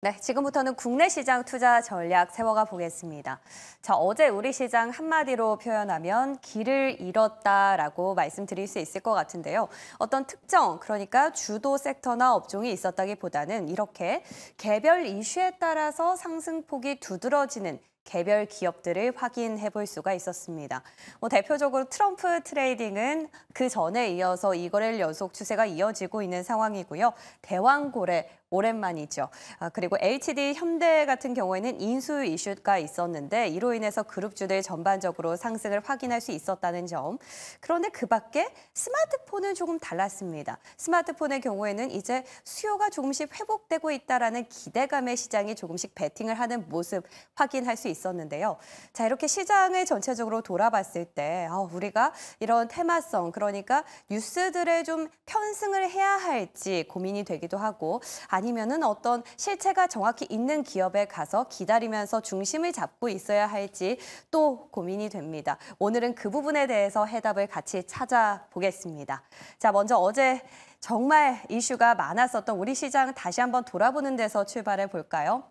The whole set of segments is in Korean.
네, 지금부터는 국내 시장 투자 전략 세워가 보겠습니다. 자, 어제 우리 시장 한마디로 표현하면 길을 잃었다라고 말씀드릴 수 있을 것 같은데요. 어떤 특정, 그러니까 주도 섹터나 업종이 있었다기보다는 이렇게 개별 이슈에 따라서 상승폭이 두드러지는 개별 기업들을 확인해 볼 수가 있었습니다. 뭐 대표적으로 트럼프 트레이딩은 그 전에 이어서 이거를 연속 추세가 이어지고 있는 상황이고요. 대왕고래 오랜만이죠. 아, 그리고 HD 현대 같은 경우에는 인수 이슈가 있었는데 이로 인해서 그룹주들 전반적으로 상승을 확인할 수 있었다는 점. 그런데 그 밖에 스마트폰은 조금 달랐습니다. 스마트폰의 경우에는 이제 수요가 조금씩 회복되고 있다라는 기대감에 시장이 조금씩 베팅을 하는 모습 확인할 수 있었는데요. 자, 이렇게 시장을 전체적으로 돌아봤을 때 어, 우리가 이런 테마성 그러니까 뉴스들에 좀 편승을 해야 할지 고민이 되기도 하고 아니면은 어떤 실체가 정확히 있는 기업에 가서 기다리면서 중심을 잡고 있어야 할지 또 고민이 됩니다. 오늘은 그 부분에 대해서 해답을 같이 찾아보겠습니다. 자, 먼저 어제 정말 이슈가 많았었던 우리 시장 다시 한번 돌아보는 데서 출발해 볼까요?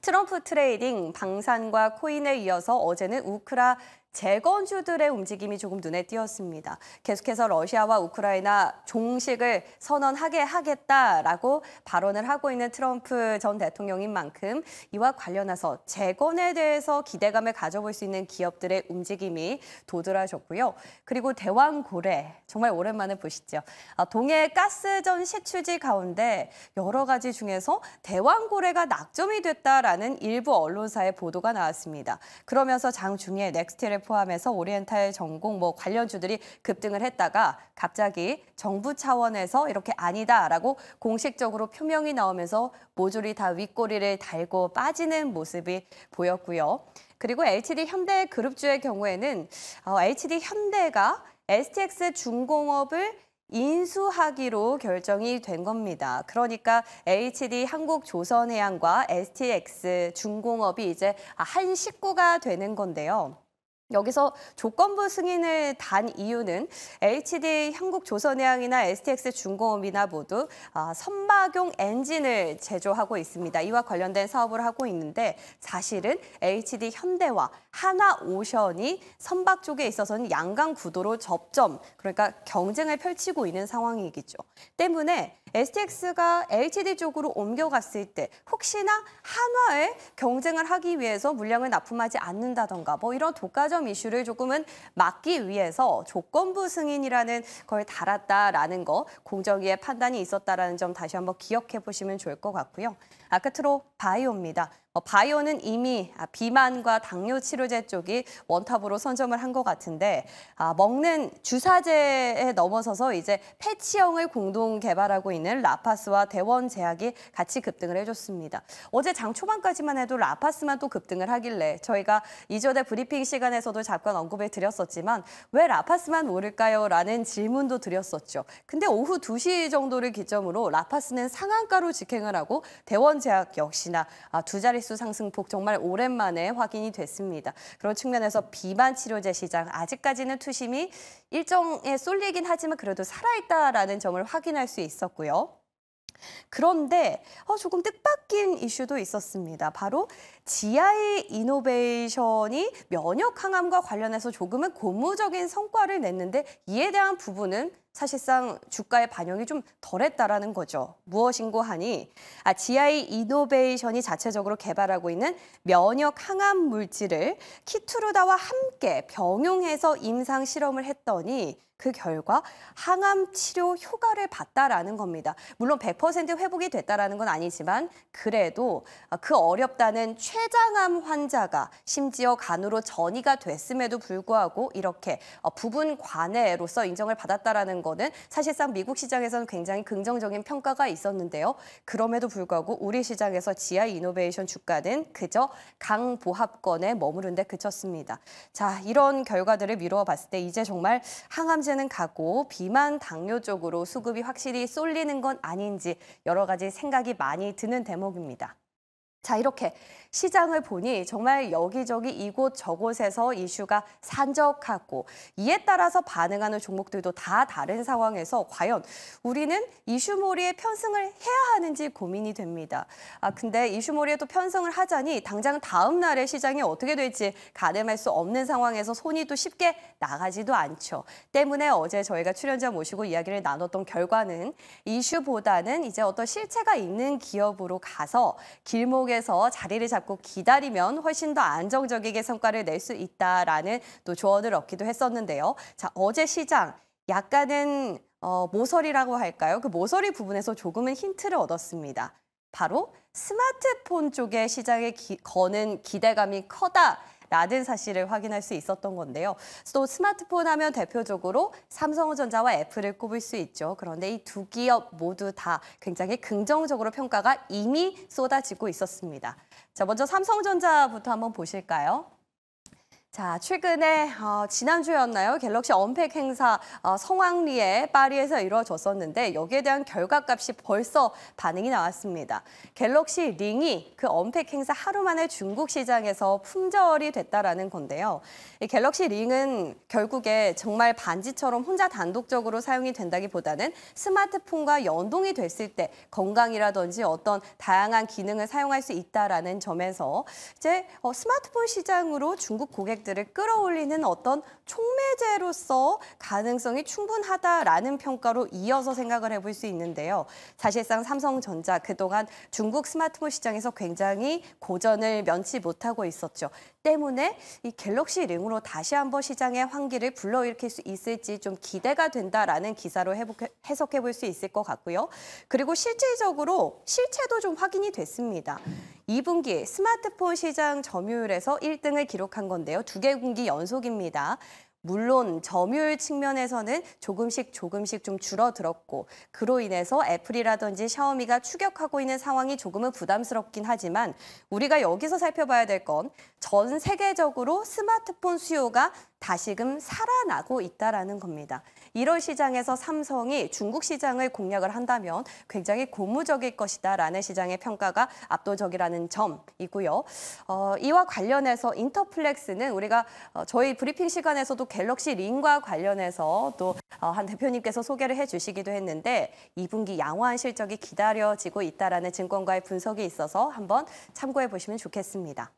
트럼프 트레이딩 방산과 코인에 이어서 어제는 우크라 재건주들의 움직임이 조금 눈에 띄었습니다. 계속해서 러시아와 우크라이나 종식을 선언하게 하겠다라고 발언을 하고 있는 트럼프 전 대통령인 만큼 이와 관련해서 재건에 대해서 기대감을 가져볼 수 있는 기업들의 움직임이 도드라졌고요. 그리고 대왕고래 정말 오랜만에 보시죠. 아, 동해 가스전 시추지 가운데 여러 가지 중에서 대왕고래가 낙점이 됐다라는 일부 언론사의 보도가 나왔습니다. 그러면서 장중에 넥스트의 포함해서 오리엔탈 전공 뭐 관련주들이 급등을 했다가 갑자기 정부 차원에서 이렇게 아니다라고 공식적으로 표명이 나오면서 모조리 다 윗꼬리를 달고 빠지는 모습이 보였고요. 그리고 HD 현대 그룹주의 경우에는 어, HD 현대가 STX 중공업을 인수하기로 결정이 된 겁니다. 그러니까 HD 한국조선해양과 STX 중공업이 이제 한 식구가 되는 건데요. 여기서 조건부 승인을 단 이유는 HD 한국조선해양이나 STX 중공업이나 모두 아, 선박용 엔진을 제조하고 있습니다. 이와 관련된 사업을 하고 있는데 사실은 HD 현대와 하나오션이 선박 쪽에 있어서는 양강 구도로 접점, 그러니까 경쟁을 펼치고 있는 상황이겠죠. 때문에 STX가 HD 쪽으로 옮겨갔을 때 혹시나 한화에 경쟁을 하기 위해서 물량을 납품하지 않는다던가 뭐 이런 독과점 이슈를 조금은 막기 위해서 조건부 승인이라는 걸 달았다라는 거 공정위의 판단이 있었다라는 점 다시 한번 기억해 보시면 좋을 것 같고요. 아끝으로 바이오입니다. 어, 바이오는 이미 아, 비만과 당뇨 치료제 쪽이 원탑으로 선점을 한 것 같은데 아, 먹는 주사제에 넘어서서 이제 패치형을 공동 개발하고 있는 라파스와 대원제약이 같이 급등을 해줬습니다. 어제 장 초반까지만 해도 라파스만 또 급등을 하길래 저희가 이전에 브리핑 시간에서도 잠깐 언급을 드렸었지만 왜 라파스만 오를까요? 라는 질문도 드렸었죠. 근데 오후 2시 정도를 기점으로 라파스는 상한가로 직행을 하고 대원제약 역시나 아, 두 자리 자릿수 상승폭 정말 오랜만에 확인이 됐습니다. 그런 측면에서 비만 치료제 시장 아직까지는 투심이 일정에 쏠리긴 하지만 그래도 살아있다라는 점을 확인할 수 있었고요. 그런데 어, 조금 뜻밖인 이슈도 있었습니다. 바로 GI 이노베이션이 면역 항암과 관련해서 조금은 고무적인 성과를 냈는데 이에 대한 부분은 사실상 주가의 반영이 좀 덜했다라는 거죠. 무엇인고 하니 아, GI 이노베이션이 자체적으로 개발하고 있는 면역 항암 물질을 키트르다와 함께 병용해서 임상 실험을 했더니 그 결과 항암 치료 효과를 봤다라는 겁니다. 물론 100% 회복이 됐다라는 건 아니지만 그래도 아, 그 어렵다는 췌장암 환자가 심지어 간으로 전이가 됐음에도 불구하고 이렇게 어, 부분 관해로서 인정을 받았다라는 거는 사실상 미국 시장에서는 굉장히 긍정적인 평가가 있었는데요. 그럼에도 불구하고 우리 시장에서 지하 이노베이션 주가는 그저 강보합권에 머무른데 그쳤습니다. 자, 이런 결과들을 미루어 봤을 때 이제 정말 항암 현재는 가고 비만, 당뇨 쪽으로 수급이 확실히 쏠리는 건 아닌지 여러 가지 생각이 많이 드는 대목입니다. 자, 이렇게 시장을 보니 정말 여기저기 이곳 저곳에서 이슈가 산적하고 이에 따라서 반응하는 종목들도 다 다른 상황에서 과연 우리는 이슈몰이에 편승을 해야 하는지 고민이 됩니다. 아 근데 이슈몰이에 또 편승을 하자니 당장 다음 날에 시장이 어떻게 될지 가늠할 수 없는 상황에서 손이 또 쉽게 나가지도 않죠. 때문에 어제 저희가 출연자 모시고 이야기를 나눴던 결과는 이슈보다는 이제 어떤 실체가 있는 기업으로 가서 길목에서 자리를 잡 잡고 기다리면 훨씬 더 안정적이게 성과를 낼 수 있다라는 또 조언을 얻기도 했었는데요. 자, 어제 시장 약간은 어, 모서리라고 할까요? 그 모서리 부분에서 조금은 힌트를 얻었습니다. 바로 스마트폰 쪽에 시장에 기, 거는 기대감이 커다. 라는 사실을 확인할 수 있었던 건데요. 또 스마트폰 하면 대표적으로 삼성전자와 애플을 꼽을 수 있죠. 그런데 이 두 기업 모두 다 굉장히 긍정적으로 평가가 이미 쏟아지고 있었습니다. 자, 먼저 삼성전자부터 한번 보실까요? 자, 최근에 어, 지난주였나요? 갤럭시 언팩 행사 어, 성황리에 파리에서 이루어졌었는데 여기에 대한 결과값이 벌써 반응이 나왔습니다. 갤럭시 링이 그 언팩 행사 하루 만에 중국 시장에서 품절이 됐다라는 건데요. 이 갤럭시 링은 결국에 정말 반지처럼 혼자 단독적으로 사용이 된다기보다는 스마트폰과 연동이 됐을 때 건강이라든지 어떤 다양한 기능을 사용할 수 있다라는 점에서 이제 어, 스마트폰 시장으로 중국 고객 관객들을 끌어올리는 어떤 촉매제로서 가능성이 충분하다라는 평가로 이어서 생각을 해볼 수 있는데요. 사실상 삼성전자 그동안 중국 스마트폰 시장에서 굉장히 고전을 면치 못하고 있었죠. 때문에 이 갤럭시 링으로 다시 한번 시장의 환기를 불러일으킬 수 있을지 좀 기대가 된다라는 기사로 해석해 해볼 수 있을 것 같고요. 그리고 실질적으로 실체도 좀 확인이 됐습니다. 2분기 스마트폰 시장 점유율에서 1등을 기록한 건데요. 두 개 분기 연속입니다. 물론 점유율 측면에서는 조금씩 조금씩 좀 줄어들었고 그로 인해서 애플이라든지 샤오미가 추격하고 있는 상황이 조금은 부담스럽긴 하지만 우리가 여기서 살펴봐야 될 건 전 세계적으로 스마트폰 수요가 다시금 살아나고 있다라는 겁니다. 1월 시장에서 삼성이 중국 시장을 공략을 한다면 굉장히 고무적일 것이다라는 시장의 평가가 압도적이라는 점이고요. 어, 이와 관련해서 인터플렉스는 우리가 어, 저희 브리핑 시간에서도 갤럭시 링과 관련해서 또한 어, 대표님께서 소개를 해주시기도 했는데 2분기 양호한 실적이 기다려지고 있다라는 증권가의 분석이 있어서 한번 참고해 보시면 좋겠습니다.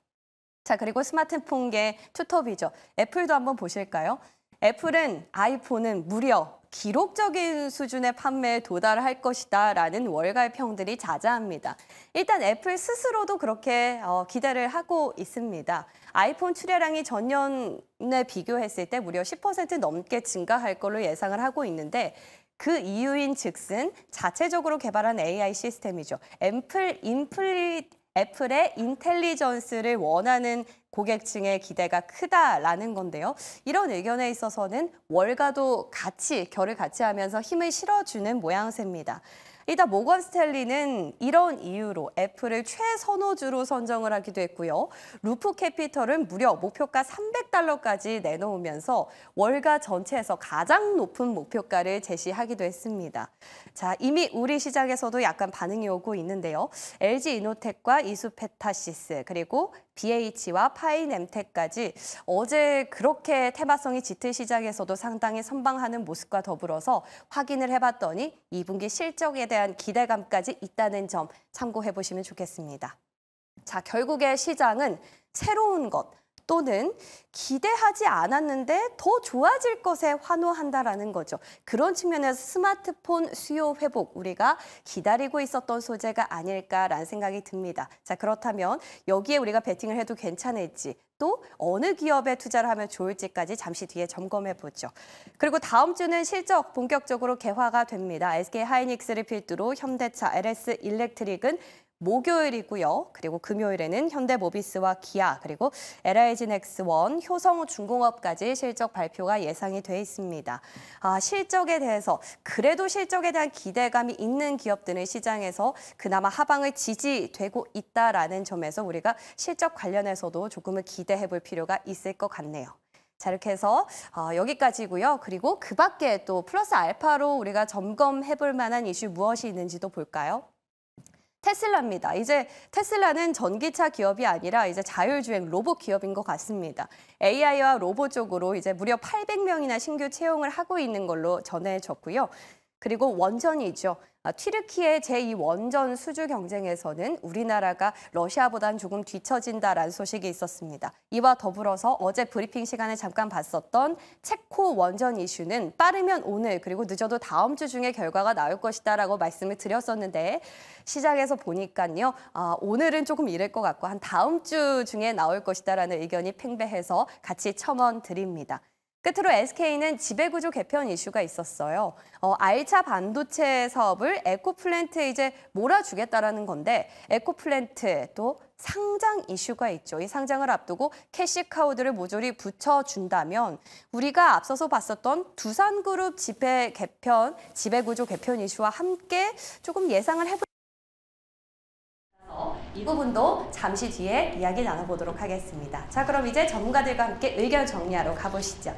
자, 그리고 스마트폰계 투톱이죠. 애플도 한번 보실까요? 애플은 아이폰은 무려 기록적인 수준의 판매에 도달할 것이다 라는 월가 평들이 자자합니다. 일단 애플 스스로도 그렇게 어, 기대를 하고 있습니다. 아이폰 출하량이 전년에 비교했을 때 무려 10% 넘게 증가할 걸로 예상을 하고 있는데 그 이유인 즉슨 자체적으로 개발한 AI 시스템이죠. 앰플 인플리, 애플의 인텔리전스를 원하는 고객층의 기대가 크다라는 건데요. 이런 의견에 있어서는 월가도 같이 결을 같이 하면서 힘을 실어주는 모양새입니다. 이다 모건 스탠리는 이런 이유로 애플을 최선호주로 선정을 하기도 했고요. 루프 캐피털은 무려 목표가 300달러까지 내놓으면서 월가 전체에서 가장 높은 목표가를 제시하기도 했습니다. 자, 이미 우리 시장에서도 약간 반응이 오고 있는데요. LG 이노텍과 이수페타시스 그리고 BH와 파인엠텍까지 어제 그렇게 테마성이 짙은 시장에서도 상당히 선방하는 모습과 더불어서 확인을 해봤더니 2분기 실적에 대한 기대감까지 있다는 점 참고해보시면 좋겠습니다. 자, 결국에 시장은 새로운 것, 또는 기대하지 않았는데 더 좋아질 것에 환호한다라는 거죠. 그런 측면에서 스마트폰 수요 회복 우리가 기다리고 있었던 소재가 아닐까라는 생각이 듭니다. 자 그렇다면 여기에 우리가 베팅을 해도 괜찮을지 또 어느 기업에 투자를 하면 좋을지까지 잠시 뒤에 점검해 보죠. 그리고 다음 주는 실적 본격적으로 개화가 됩니다. SK 하이닉스를 필두로 현대차, LS 일렉트릭은 목요일이고요. 그리고 금요일에는 현대모비스와 기아 그리고 LIG넥스원, 효성중공업까지 우 실적 발표가 예상이 돼 있습니다. 아, 실적에 대해서 그래도 실적에 대한 기대감이 있는 기업들은 시장에서 그나마 하방을 지지되고 있다라는 점에서 우리가 실적 관련해서도 조금은 기대해 볼 필요가 있을 것 같네요. 자, 이렇게 해서 어, 여기까지고요. 그리고 그 밖에 또 플러스 알파로 우리가 점검해 볼 만한 이슈 무엇이 있는지도 볼까요? 테슬라입니다. 이제 테슬라는 전기차 기업이 아니라 이제 자율주행 로봇 기업인 것 같습니다. AI와 로봇 쪽으로 이제 무려 800명이나 신규 채용을 하고 있는 걸로 전해졌고요. 그리고 원전이죠. 아, 튀르키의 제2원전 수주 경쟁에서는 우리나라가 러시아보단 조금 뒤처진다라는 소식이 있었습니다. 이와 더불어서 어제 브리핑 시간에 잠깐 봤었던 체코 원전 이슈는 빠르면 오늘 그리고 늦어도 다음 주 중에 결과가 나올 것이다라고 말씀을 드렸었는데 시장에서 보니까요. 아, 오늘은 조금 이를 것 같고 한 다음 주 중에 나올 것이다라는 의견이 팽배해서 같이 첨언 드립니다. 끝으로 SK는 지배구조 개편 이슈가 있었어요. 어, 알차 반도체 사업을 에코플랜트에 이제 몰아주겠다라는 건데 에코플랜트 에또 상장 이슈가 있죠. 이 상장을 앞두고 캐시카우드를 모조리 붙여준다면 우리가 앞서서 봤었던 두산그룹 지배 개편, 지배구조 개편 이슈와 함께 조금 예상을 해볼 이 부분도 잠시 뒤에 이야기 나눠보도록 하겠습니다. 자 그럼 이제 전문가들과 함께 의견 정리하러 가보시죠.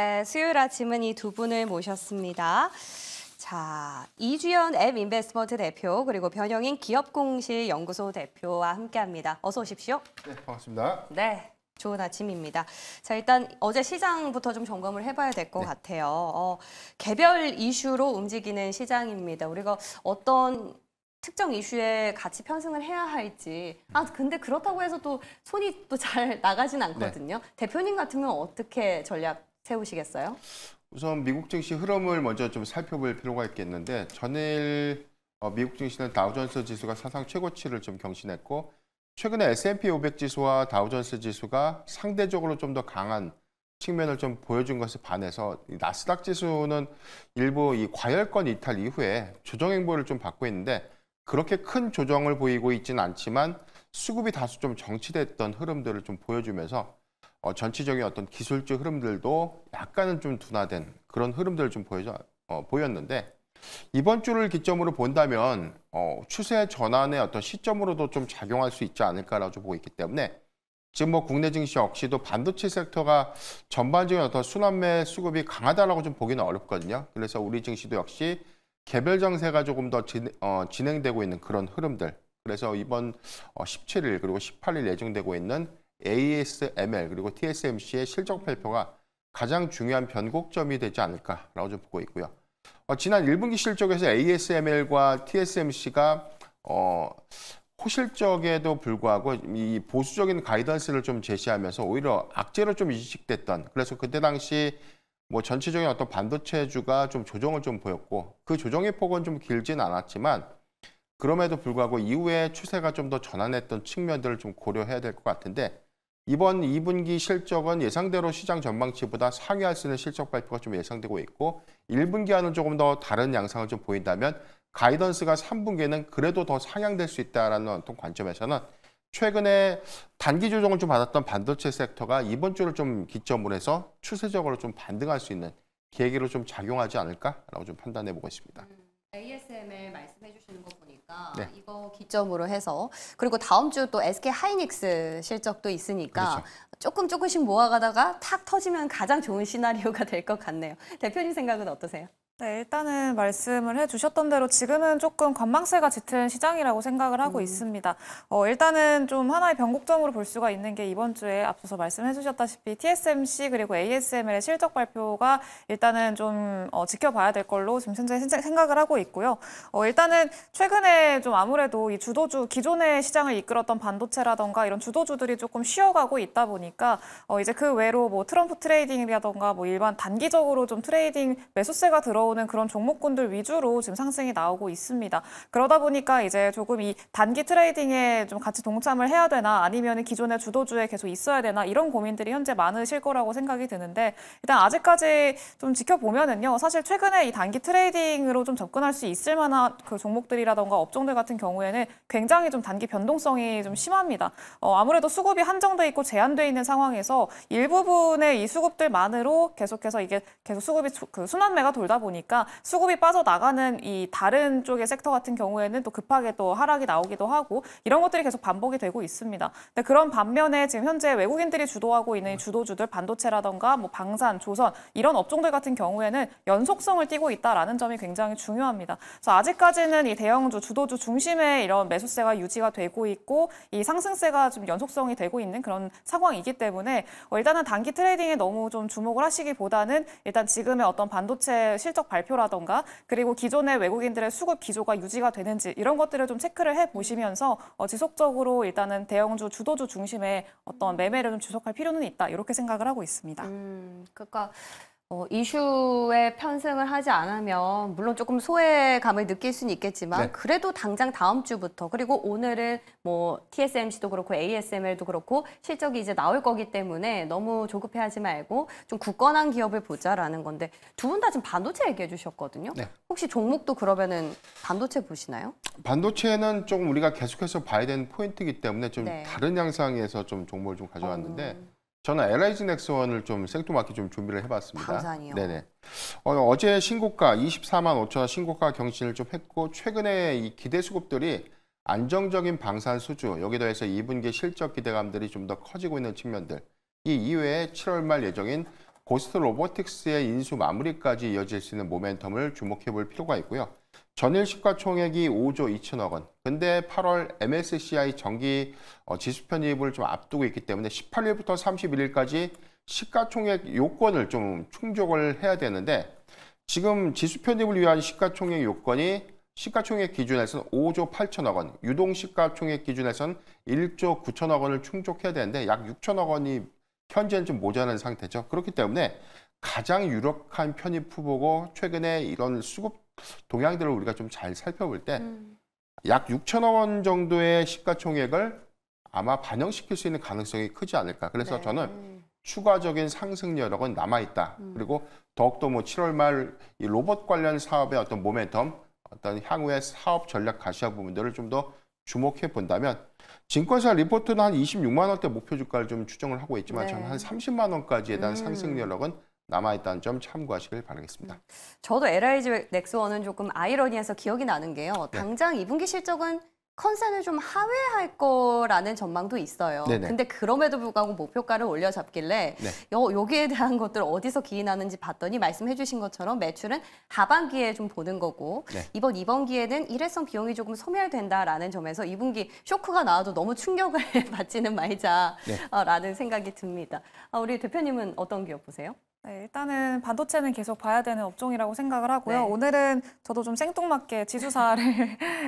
네, 수요일 아침은 이 두 분을 모셨습니다. 자, 이주연 앱인베스먼트 대표 그리고 변영인 기업공시 연구소 대표와 함께합니다. 어서 오십시오. 네, 반갑습니다. 네. 좋은 아침입니다. 자 일단 어제 시장부터 좀 점검을 해봐야 될것 네. 같아요. 어, 개별 이슈로 움직이는 시장입니다. 우리가 어떤 특정 이슈에 같이 편승을 해야 할지 아 근데 그렇다고 해서 또 손이 또 잘 나가진 않거든요. 네. 대표님 같으면 어떻게 전략 세우시겠어요? 우선 미국 증시 흐름을 먼저 좀 살펴볼 필요가 있겠는데 전일 어, 미국 증시는 다우존스 지수가 사상 최고치를 좀 경신했고 최근에 S&P 500 지수와 다우존스 지수가 상대적으로 좀 더 강한 측면을 좀 보여준 것에 반해서 나스닥 지수는 일부 이 과열권 이탈 이후에 조정 행보를 좀 받고 있는데 그렇게 큰 조정을 보이고 있지는 않지만 수급이 다소 좀 정치됐던 흐름들을 좀 보여주면서 어, 전체적인 어떤 기술적 흐름들도 약간은 좀 둔화된 그런 흐름들을 좀 보여져, 어, 보였는데 이번 주를 기점으로 본다면 어, 추세 전환의 어떤 시점으로도 좀 작용할 수 있지 않을까라고 보고 있기 때문에 지금 뭐 국내 증시 역시도 반도체 섹터가 전반적인 어떤 순환매 수급이 강하다라고 좀 보기는 어렵거든요. 그래서 우리 증시도 역시 개별 장세가 조금 더 진, 어, 행되고 있는 그런 흐름들. 그래서 이번 어, 17일 그리고 18일 예정되고 있는 ASML 그리고 TSMC의 실적 발표가 가장 중요한 변곡점이 되지 않을까라고 좀 보고 있고요. 어, 지난 1분기 실적에서 ASML과 TSMC가 어, 호실적에도 불구하고 이 보수적인 가이던스를 좀 제시하면서 오히려 악재로 좀 인식됐던 그래서 그때 당시 뭐 전체적인 어떤 반도체주가 좀 조정을 좀 보였고 그 조정의 폭은 좀 길진 않았지만 그럼에도 불구하고 이후에 추세가 좀 더 전환했던 측면들을 좀 고려해야 될 것 같은데 이번 2분기 실적은 예상대로 시장 전망치보다 상회할 수 있는 실적 발표가 좀 예상되고 있고 1분기와는 조금 더 다른 양상을 좀 보인다면 가이던스가 3분기에는 그래도 더 상향될 수있다는 어떤 관점에서는 최근에 단기 조정을 좀 받았던 반도체 섹터가 이번 주를 좀 기점으로 해서 추세적으로 좀 반등할 수 있는 계기로 좀 작용하지 않을까라고 좀 판단해 보고 있습니다. 음, 네. 이거 기점으로 해서 그리고 다음 주 또 SK 하이닉스 실적도 있으니까 그렇죠. 조금 조금씩 모아가다가 탁 터지면 가장 좋은 시나리오가 될 것 같네요. 대표님 생각은 어떠세요? 네, 일단은 말씀을 해주셨던 대로 지금은 조금 관망세가 짙은 시장이라고 생각을 하고 음. 있습니다. 어, 일단은 좀 하나의 변곡점으로 볼 수가 있는 게 이번 주에 앞서서 말씀해주셨다시피 TSMC 그리고 ASML의 실적 발표가 일단은 좀 어, 지켜봐야 될 걸로 지금 현재 생각을 하고 있고요. 어, 일단은 최근에 좀 아무래도 이 주도주 기존의 시장을 이끌었던 반도체라던가 이런 주도주들이 조금 쉬어가고 있다 보니까 어, 이제 그 외로 뭐 트럼프 트레이딩이라던가 뭐 일반 단기적으로 좀 트레이딩 매수세가 들어 올라오는 그런 종목군들 위주로 지금 상승이 나오고 있습니다. 그러다 보니까 이제 조금 이 단기 트레이딩에 좀 같이 동참을 해야 되나 아니면 기존의 주도주에 계속 있어야 되나 이런 고민들이 현재 많으실 거라고 생각이 드는데 일단 아직까지 좀 지켜보면은요. 사실 최근에 이 단기 트레이딩으로 좀 접근할 수 있을 만한 그 종목들이라던가 업종들 같은 경우에는 굉장히 좀 단기 변동성이 좀 심합니다. 어, 아무래도 수급이 한정돼 있고 제한돼 있는 상황에서 일부분의 이 수급들만으로 계속해서 이게 계속 수급이 그 순환매가 돌다 보니 보니까 수급이 빠져나가는 이 다른 쪽의 섹터 같은 경우에는 또 급하게 또 하락이 나오기도 하고 이런 것들이 계속 반복이 되고 있습니다. 근데 그런 반면에 지금 현재 외국인들이 주도하고 있는 음. 주도주들 반도체라던가 뭐 방산, 조선 이런 업종들 같은 경우에는 연속성을 띄고 있다라는 점이 굉장히 중요합니다. 그래서 아직까지는 이 대형주, 주도주 중심의 이런 매수세가 유지가 되고 있고 이 상승세가 좀 연속성이 되고 있는 그런 상황이기 때문에 어, 일단은 단기 트레이딩에 너무 좀 주목을 하시기보다는 일단 지금의 어떤 반도체 실적 발표라던가 그리고 기존의 외국인들의 수급 기조가 유지가 되는지 이런 것들을 좀 체크를 해보시면서 어, 지속적으로 일단은 대형주, 주도주 중심의 어떤 매매를 좀주속할 필요는 있다 이렇게 생각을 하고 있습니다. 음, 그러니까 어, 이슈에 편승을 하지 않으면 물론 조금 소외감을 느낄 수는 있겠지만 네. 그래도 당장 다음 주부터 그리고 오늘은 뭐 TSMC도 그렇고 ASML도 그렇고 실적이 이제 나올 거기 때문에 너무 조급해하지 말고 좀 굳건한 기업을 보자라는 건데 두 분 다 지금 반도체 얘기해 주셨거든요. 네. 혹시 종목도 그러면은 반도체 보시나요? 반도체는 좀 우리가 계속해서 봐야 되는 포인트이기 때문에 좀 네. 다른 양상에서 좀 종목을 좀 가져왔는데 어... 저는 LIG 넥스원을 좀 생뚱맞게 좀 준비를 해봤습니다. 방산이요? 네네. 어, 제 신고가 24만 5천 원 신고가 경신을 좀 했고 최근에 이 기대 수급들이 안정적인 방산 수주 여기 더해서 2분기 실적 기대감들이 좀 더 커지고 있는 측면들 이 이외에 7월 말 예정인 고스트 로보틱스의 인수 마무리까지 이어질 수 있는 모멘텀을 주목해볼 필요가 있고요. 전일 시가총액이 5조 2천억 원. 근데 8월 MSCI 정기 어, 지수 편입을 좀 앞두고 있기 때문에 18일부터 31일까지 시가총액 요건을 좀 충족을 해야 되는데 지금 지수 편입을 위한 시가총액 요건이 시가총액 기준에서는 5조 8천억 원, 유동 시가총액 기준에서는 1조 9천억 원을 충족해야 되는데 약 6천억 원이 현재는 좀 모자란 상태죠. 그렇기 때문에 가장 유력한 편입 후보고 최근에 이런 수급 동향들을 우리가 좀 잘 살펴볼 때약 음. 6천억 원 정도의 시가총액을 아마 반영시킬 수 있는 가능성이 크지 않을까. 그래서 네. 저는 음. 추가적인 상승 여력은 남아있다. 음. 그리고 더욱더 뭐 7월 말 이 로봇 관련 사업의 어떤 모멘텀, 어떤 향후의 사업 전략 가시화 부분들을 좀 더 주목해 본다면 증권사 리포트는 한 26만 원대 목표 주가를 좀 추정을 하고 있지만 네. 저는 한 30만 원까지에 대한 음. 상승 여력은 남아있다는 점 참고하시길 바라겠습니다. 저도 LIG 넥스원은 조금 아이러니해서 기억이 나는 게요. 네. 당장 네. 2분기 실적은 컨센을 좀 하회할 거라는 전망도 있어요. 네네. 근데 그럼에도 불구하고 목표가를 올려잡길래 네. 여, 여기에 대한 것들 어디서 기인하는지 봤더니 말씀해 주신 것처럼 매출은 하반기에 좀 보는 거고 네. 이번 2번기에는 일회성 비용이 조금 소멸된다라는 점에서 2분기 쇼크가 나와도 너무 충격을 받지는 말자라는 네. 생각이 듭니다. 아, 우리 대표님은 어떤 기업 보세요? 네, 일단은 반도체는 계속 봐야 되는 업종이라고 생각을 하고요. 네. 오늘은 저도 좀 생뚱맞게 지수사를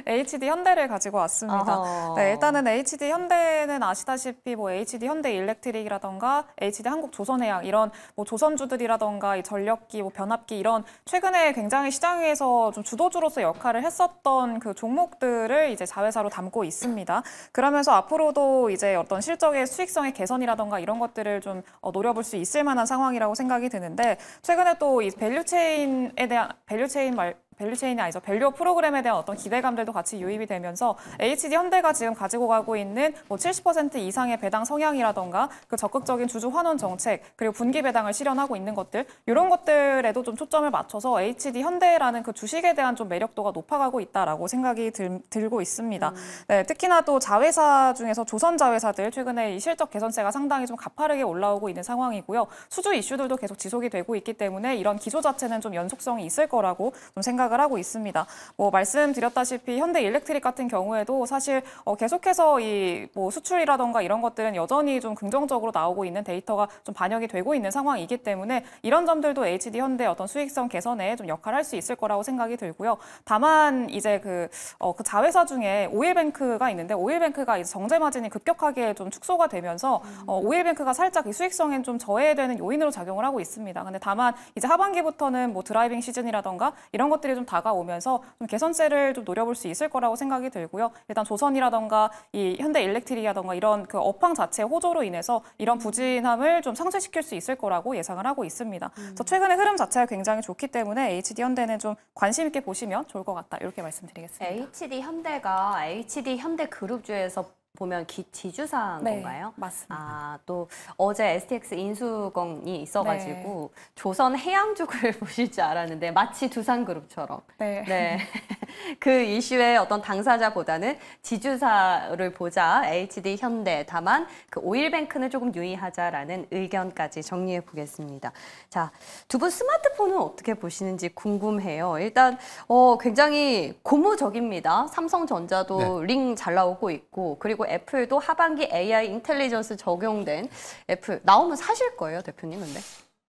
HD 현대를 가지고 왔습니다. 네, 일단은 HD 현대는 아시다시피 뭐 HD 현대 일렉트릭이라던가 HD 한국조선해양 이런 뭐 조선주들이라던가 이 전력기, 뭐 변압기 이런 최근에 굉장히 시장에서 좀 주도주로서 역할을 했었던 그 종목들을 이제 자회사로 담고 있습니다. 그러면서 앞으로도 이제 어떤 실적의 수익성의 개선이라던가 이런 것들을 좀 어, 노려볼 수 있을 만한 상황이라고 생각이 생각이 드는데 최근에 또 이 밸류체인에 대한 밸류체인 말 밸류체인이 아니죠. 밸류 프로그램에 대한 어떤 기대감들도 같이 유입이 되면서 HD 현대가 지금 가지고 가고 있는 뭐70% 이상의 배당 성향이라던가 그 적극적인 주주 환원 정책 그리고 분기 배당을 실현하고 있는 것들 이런 것들에도 좀 초점을 맞춰서 HD 현대라는 그 주식에 대한 좀 매력도가 높아가고 있다라고 생각이 들, 들고 있습니다. 음. 네, 특히나 또 자회사 중에서 조선 자회사들 최근에 이 실적 개선세가 상당히 좀 가파르게 올라오고 있는 상황이고요. 수주 이슈들도 계속 지속이 되고 있기 때문에 이런 기조 자체는 좀 연속성이 있을 거라고 좀 생각을 생각을 하고 있습니다. 뭐 말씀드렸다시피 현대일렉트릭 같은 경우에도 사실 어 계속해서 이 뭐 수출이라던가 이런 것들은 여전히 좀 긍정적으로 나오고 있는 데이터가 좀 반영이 되고 있는 상황이기 때문에 이런 점들도 HD 현대 어떤 수익성 개선에 좀 역할할 수 있을 거라고 생각이 들고요. 다만 이제 그, 어, 그 자회사 중에 오일뱅크가 있는데 오일뱅크가 이제 정제 마진이 급격하게 좀 축소가 되면서 어, 오일뱅크가 살짝 이 수익성엔 좀 저해되는 요인으로 작용을 하고 있습니다. 근데 다만 이제 하반기부터는 뭐 드라이빙 시즌이라던가 이런 것들이 좀좀 다가오면서 좀 개선세를 좀 노려볼 수 있을 거라고 생각이 들고요. 일단 조선이라던가 이 현대 일렉트리라던가 이런 그 업황 자체 호조로 인해서 이런 음. 부진함을 좀 상쇄시킬 수 있을 거라고 예상을 하고 있습니다. 음. 그래서 최근의 흐름 자체가 굉장히 좋기 때문에 HD 현대는 좀 관심 있게 보시면 좋을 것 같다. 이렇게 말씀드리겠습니다. HD 현대가 HD 현대 그룹주에서 보면 기, 지주사인 네, 건가요? 맞습니다. 아, 또 어제 STX 인수건이 있어가지고 네. 조선 해양족을 보실 줄 알았는데 마치 두산그룹처럼 네. 네. 그 이슈의 어떤 당사자보다는 지주사를 보자 HD 현대 다만 그 오일뱅크는 조금 유의하자라는 의견까지 정리해 보겠습니다. 자, 두 분 스마트폰은 어떻게 보시는지 궁금해요. 일단 어, 굉장히 고무적입니다. 삼성전자도 네. 링잘 나오고 있고 그리고 그리고 애플도 하반기 AI 인텔리전스 적용된 애플 나오면 사실 거예요, 대표님 근데?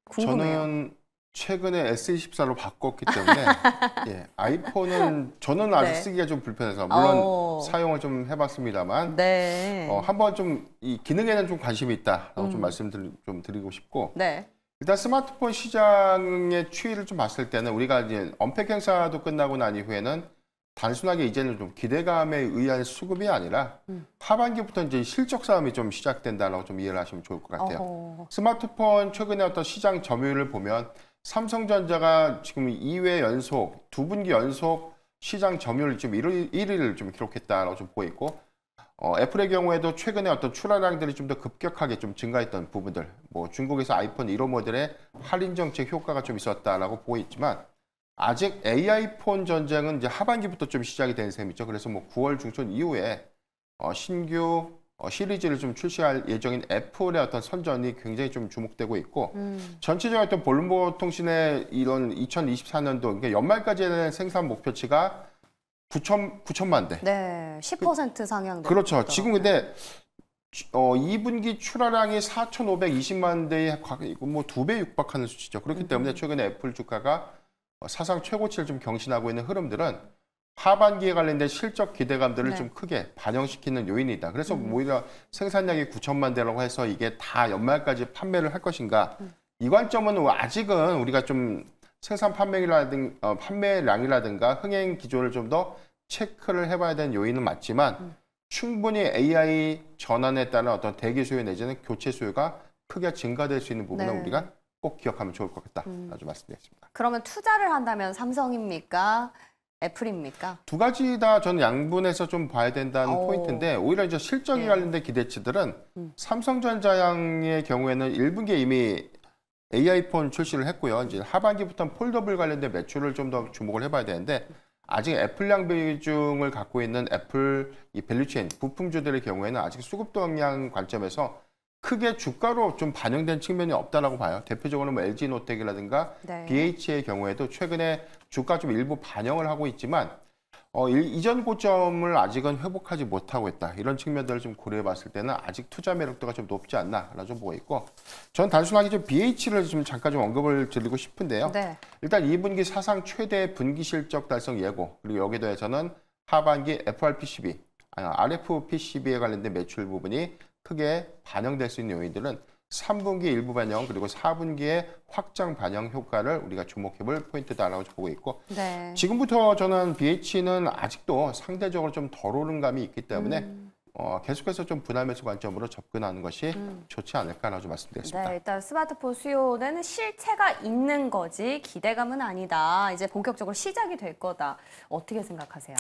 궁금해요. 저는 최근에 S24로 바꿨기 때문에 예, 아이폰은 저는 아직 네. 쓰기가 좀 불편해서 물론 오. 어. 사용을 좀 해봤습니다만 네. 어, 한번 좀 이 기능에는 좀 관심이 있다라고 음. 좀말씀드좀 드리고 싶고 네. 일단 스마트폰 시장의 추이를 좀 봤을 때는 우리가 이제 언팩 행사도 끝나고 난 이후에는 단순하게 이제는 좀 기대감에 의한 수급이 아니라 음. 하반기부터 이제 실적 싸움이 좀 시작된다라고 좀 이해를 하시면 좋을 것 같아요. 어허. 스마트폰 최근에 어떤 시장 점유율을 보면 삼성전자가 지금 2회 연속, 두 분기 연속 시장 점유율 지금 1위를 좀 기록했다라고 좀보이고 어, 애플의 경우에도 최근에 어떤 출하량들이 좀 더 급격하게 좀 증가했던 부분들, 뭐 중국에서 아이폰 1호 모델의 할인 정책 효과가 좀 있었다라고 보고 있지만 아직 AI 폰 전쟁은 이제 하반기부터 좀 시작이 된 셈이죠. 그래서 뭐 9월 중순 이후에 어, 신규 어, 시리즈를 좀 출시할 예정인 애플의 어떤 선전이 굉장히 좀 주목되고 있고 음. 전체적인 어떤 볼보 통신의 이런 2024년도 그러니까 연말까지는 생산 목표치가 9천 9천만 대. 네, 10% 그, 상향. 그렇죠. 있더 지금 근데 어, 2분기 출하량이 4,520만 대에 뭐두 배 육박하는 수치죠. 그렇기 음. 때문에 최근에 애플 주가가 어, 사상 최고치를 좀 경신하고 있는 흐름들은 하반기에 관련된 실적 기대감들을 네. 좀 크게 반영시키는 요인이다. 그래서 음. 오히려 생산량이 9천만 대라고 해서 이게 다 연말까지 판매를 할 것인가. 음. 이 관점은 아직은 우리가 좀 생산 판매라든 어, 판매량이라든가 흥행 기조를 좀 더 체크를 해봐야 되는 요인은 맞지만 음. 충분히 AI 전환에 따른 어떤 대기 수요 내지는 교체 수요가 크게 증가될 수 있는 부분은 네. 우리가 꼭 기억하면 좋을 것 같다. 음. 아주 말씀드리습니다 그러면 투자를 한다면 삼성입니까? 애플입니까? 두 가지 다 저는 양분해서 좀 봐야 된다는 오. 어. 포인트인데 오히려 이제 실적이 네. 관련된 기대치들은 음. 삼성전자양의 경우에는 1분기에 이미 AI폰 출시를 했고요. 이제 하반기부터는 폴더블 관련된 매출을 좀 더 주목을 해봐야 되는데 아직 애플량 비중을 갖고 있는 애플 이 밸류체인 부품주들의 경우에는 아직 수급 동향 관점에서 크게 주가로 좀 반영된 측면이 없다라고 봐요. 대표적으로 뭐 LG 노텍이라든가 네. BH의 경우에도 최근에 주가 좀 일부 반영을 하고 있지만 어, 일, 이전 고점을 아직은 회복하지 못하고 있다. 이런 측면들을 좀 고려해 봤을 때는 아직 투자 매력도가 좀 높지 않나라고 좀 보고 있고 전 단순하게 좀 BH를 좀 잠깐 좀 언급을 드리고 싶은데요. 네. 일단 2분기 사상 최대 분기 실적 달성 예고 그리고 여기에 더해서는 하반기 FRPCB, RFPCB에 관련된 매출 부분이 크게 반영될 수 있는 요인들은 3분기 일부 반영 그리고 4분기의 확장 반영 효과를 우리가 주목해볼 포인트다라고 보고 있고 네. 지금부터 저는 BH는 아직도 상대적으로 좀 덜 오른 감이 있기 때문에 음. 어, 계속해서 좀 분할 매수 관점으로 접근하는 것이 음. 좋지 않을까라고 말씀드리습니다 네, 일단 스마트폰 수요는 실체가 있는 거지 기대감은 아니다. 이제 본격적으로 시작이 될 거다. 어떻게 생각하세요?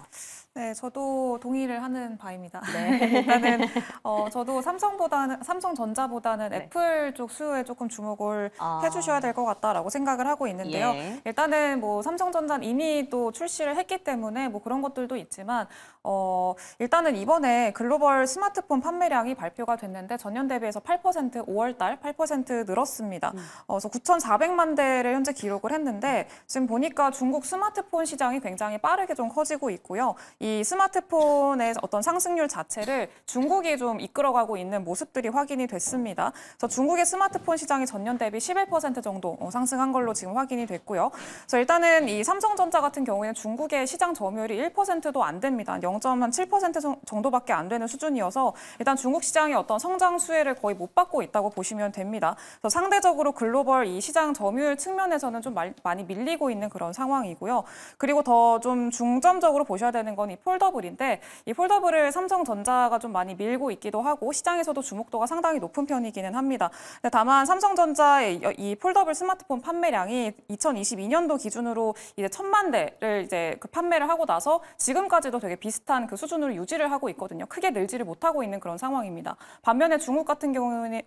네, 저도 동의를 하는 바입니다. 네. 일단은 어, 저도 삼성보다는 삼성전자보다는 네. 애플 쪽 수요에 조금 주목을 아. 해주셔야 될 것 같다라고 생각을 하고 있는데요. 예. 일단은 뭐삼성전자 이미 또 출시를 했기 때문에 뭐 그런 것들도 있지만 어, 일단은 이번에 글로벌 스마트폰 판매량이 발표가 됐는데 전년 대비해서 8% 5월달 8% 늘었습니다. 음. 어, 그래서 9,400만 대를 현재 기록을 했는데 지금 보니까 중국 스마트폰 시장이 굉장히 빠르게 좀 커지고 있고요. 이 스마트폰의 어떤 상승률 자체를 중국이 좀 이끌어가고 있는 모습들이 확인이 됐습니다. 그래서 중국의 스마트폰 시장이 전년 대비 11% 정도 어, 상승한 걸로 지금 확인이 됐고요. 그래서 일단은 이 삼성전자 같은 경우에는 중국의 시장 점유율이 1%도 안 됩니다. 0.7% 정도밖에 안 되는 수준이어서 일단 중국 시장의 어떤 성장 수혜를 거의 못 받고 있다고 보시면 됩니다. 그래서 상대적으로 글로벌 이 시장 점유율 측면에서는 좀 많이 밀리고 있는 그런 상황이고요. 그리고 더 좀 중점적으로 보셔야 되는 건이 폴더블인데 이 폴더블을 삼성전자가 좀 많이 밀고 있기도 하고 시장에서도 주목도가 상당히 높은 편이기는 합니다. 다만 삼성전자의 이 폴더블 스마트폰 판매량이 2022년도 기준으로 이제 천만 대를 이제 그 판매를 하고 나서 지금까지도 되게 비슷한 그 수준으로 유지를 하고 있거든요. 크게 늘지를 못하고 있는 그런 상황입니다. 반면에 중국 같은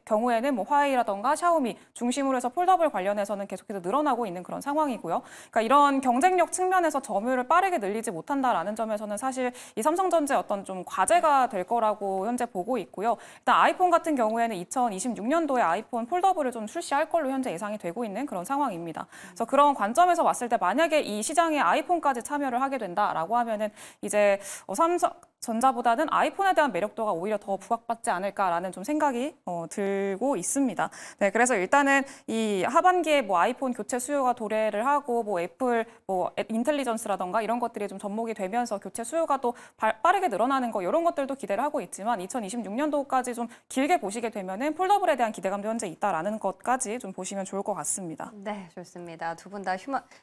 경우에는 뭐 화웨이라던가 샤오미 중심으로 해서 폴더블 관련해서는 계속해서 늘어나고 있는 그런 상황이고요. 그러니까 이런 경쟁력 측면에서 점유율을 빠르게 늘리지 못한다라는 점에서는 저는 사실 이 삼성전자 어떤 좀 과제가 될 거라고 현재 보고 있고요. 일단 아이폰 같은 경우에는 2026년도에 아이폰 폴더블을 좀 출시할 걸로 현재 예상이 되고 있는 그런 상황입니다. 그래서 그런 관점에서 봤을 때 만약에 이 시장에 아이폰까지 참여를 하게 된다라고 하면은 이제 어, 삼성 전자보다는 아이폰에 대한 매력도가 오히려 더 부각받지 않을까라는 좀 생각이 어, 들고 있습니다. 네, 그래서 일단은 이 하반기에 뭐 아이폰 교체 수요가 도래를 하고 뭐 애플 뭐 인텔리전스라던가 이런 것들이 좀 접목이 되면서 교체 수요가 또 바, 빠르게 늘어나는 거 이런 것들도 기대를 하고 있지만 2026년도까지 좀 길게 보시게 되면은 폴더블에 대한 기대감도 현재 있다라는 것까지 좀 보시면 좋을 것 같습니다. 네, 좋습니다. 두 분 다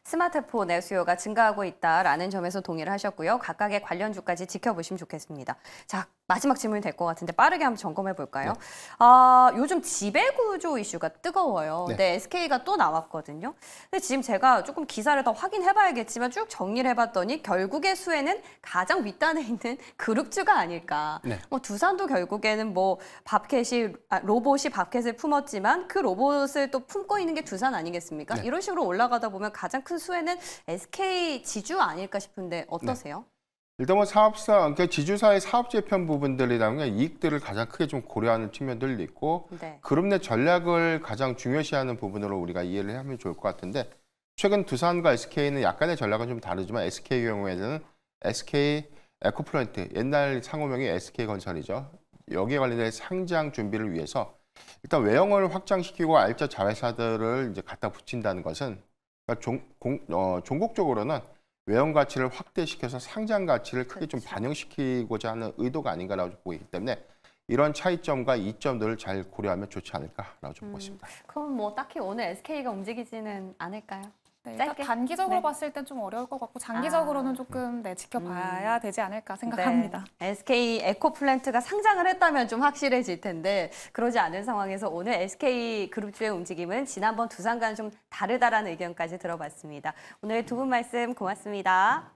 스마트폰의 수요가 증가하고 있다라는 점에서 동의를 하셨고요. 각각의 관련 주까지 지켜보시면 좋겠습니다. 좋겠습니다. 자, 마지막 질문이 될 것 같은데 빠르게 한번 점검해 볼까요? 네. 아, 요즘 지배구조 이슈가 뜨거워요. 네. 네, SK가 또 나왔거든요. 근데 지금 제가 조금 기사를 더 확인해 봐야겠지만 쭉 정리를 해 봤더니 결국의 수혜는 가장 윗단에 있는 그룹주가 아닐까. 네. 뭐 두산도 결국에는 뭐밥켓이 아, 로봇이 밥켓을 품었지만 그 로봇을 또 품고 있는 게 두산 아니겠습니까? 네. 이런 식으로 올라가다 보면 가장 큰 수혜는 SK 지주 아닐까 싶은데 어떠세요? 네. 일단 뭐 사업사, 그러니까 지주사의 사업재편 부분들이 나오는 이익들을 가장 크게 좀 고려하는 측면들도 있고 네. 그룹 내 전략을 가장 중요시하는 부분으로 우리가 이해를 하면 좋을 것 같은데 최근 두산과 SK는 약간의 전략은 좀 다르지만 SK의 경우에는 SK 에코플랜트 옛날 상호명이 SK건설이죠. 여기에 관련된 상장 준비를 위해서 일단 외형을 확장시키고 알짜 자회사들을 이제 갖다 붙인다는 것은 그러니까 종, 공, 어, 종국적으로는 외형 가치를 확대시켜서 상장 가치를 크게 그렇죠. 좀 반영시키고자 하는 의도가 아닌가라고 보이기 때문에 이런 차이점과 이점들을 잘 고려하면 좋지 않을까라고 좀 음, 보십니다. 그럼 뭐 딱히 오늘 SK가 움직이지는 않을까요? 네, 일 짧게? 단기적으로 네. 봤을 땐 좀 어려울 것 같고 아. 장기적으로는 아. 조금 네, 지켜봐야 음. 되지 않을까 네. 생각합니다. 네. SK 에코플랜트가 상장을 했다면 좀 확실해질 텐데 그러지 않은 상황에서 오늘 SK 그룹주의 움직임은 지난번 두산과는 좀 다르다라는 의견까지 들어봤습니다. 오늘 두 분 말씀 고맙습니다.